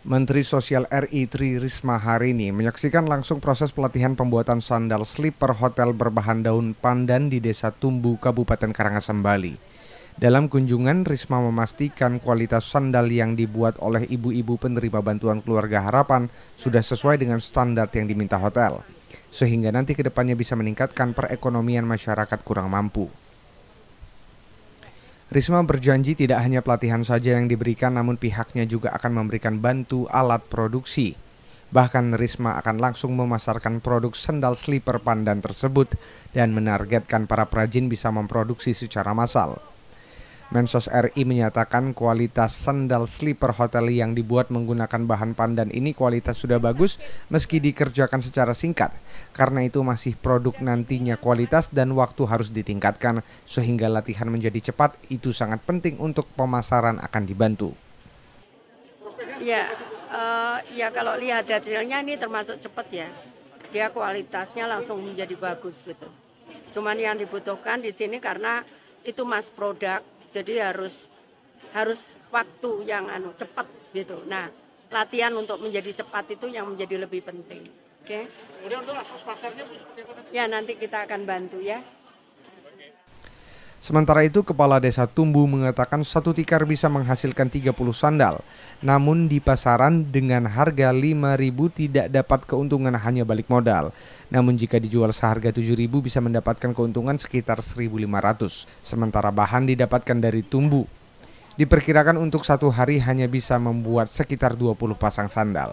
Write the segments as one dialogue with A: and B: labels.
A: Menteri Sosial RI Tri Risma hari ini menyaksikan langsung proses pelatihan pembuatan sandal sleeper hotel berbahan daun pandan di Desa Tumbu, Kabupaten Karangasem, Bali. Dalam kunjungan, Risma memastikan kualitas sandal yang dibuat oleh ibu-ibu penerima bantuan keluarga harapan sudah sesuai dengan standar yang diminta hotel, sehingga nanti kedepannya bisa meningkatkan perekonomian masyarakat kurang mampu. Risma berjanji tidak hanya pelatihan saja yang diberikan namun pihaknya juga akan memberikan bantu alat produksi. Bahkan Risma akan langsung memasarkan produk sendal slipper pandan tersebut dan menargetkan para perajin bisa memproduksi secara massal. Mensos RI menyatakan kualitas sandal sleeper hotel yang dibuat menggunakan bahan pandan ini kualitas sudah bagus meski dikerjakan secara singkat. Karena itu masih produk nantinya kualitas dan waktu harus ditingkatkan sehingga latihan menjadi cepat itu sangat penting untuk pemasaran akan dibantu.
B: Ya, uh, ya kalau lihat hasilnya ini termasuk cepat ya. Dia kualitasnya langsung menjadi bagus gitu. Cuman yang dibutuhkan di sini karena itu mas produk jadi harus harus waktu yang anu cepat gitu nah latihan untuk menjadi cepat itu yang menjadi lebih penting oke okay? kemudian untuk akses pasarnya seperti apa ya nanti kita akan bantu ya
A: Sementara itu, Kepala Desa Tumbu mengatakan satu tikar bisa menghasilkan 30 sandal. Namun di pasaran dengan harga 5.000 tidak dapat keuntungan hanya balik modal. Namun jika dijual seharga 7.000 bisa mendapatkan keuntungan sekitar 1.500. Sementara bahan didapatkan dari tumbu. Diperkirakan untuk satu hari hanya bisa membuat sekitar 20 pasang sandal.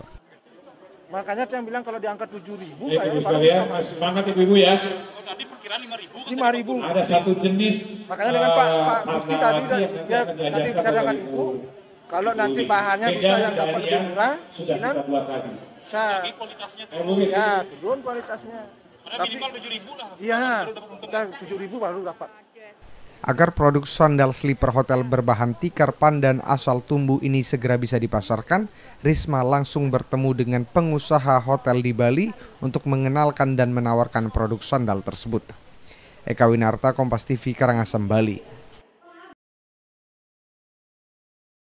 A: Makanya saya bilang kalau diangkat 7.000 ribu, iya, ya, kayaknya baru bisa masuk. Semangat ibu-ibu ya perkiraan ribu kan ribu. ada satu jenis makanya dengan Pak eh, Pak Gusti tadi dan ya tadi bicarakan ibu kalau nanti bahannya bisa yang dapat lebih murah sudah buat tadi saya ya, kualitasnya turun ya turun kualitasnya Tapi minimal ribu lah. Iya. Dan kan. ribu baru dapat agar produk sandal sleeper hotel berbahan tikar pandan asal tumbuh ini segera bisa dipasarkan, Risma langsung bertemu dengan pengusaha hotel di Bali untuk mengenalkan dan menawarkan produk sandal tersebut. Eka Winarta, Kompas TV, Karangasem, Bali.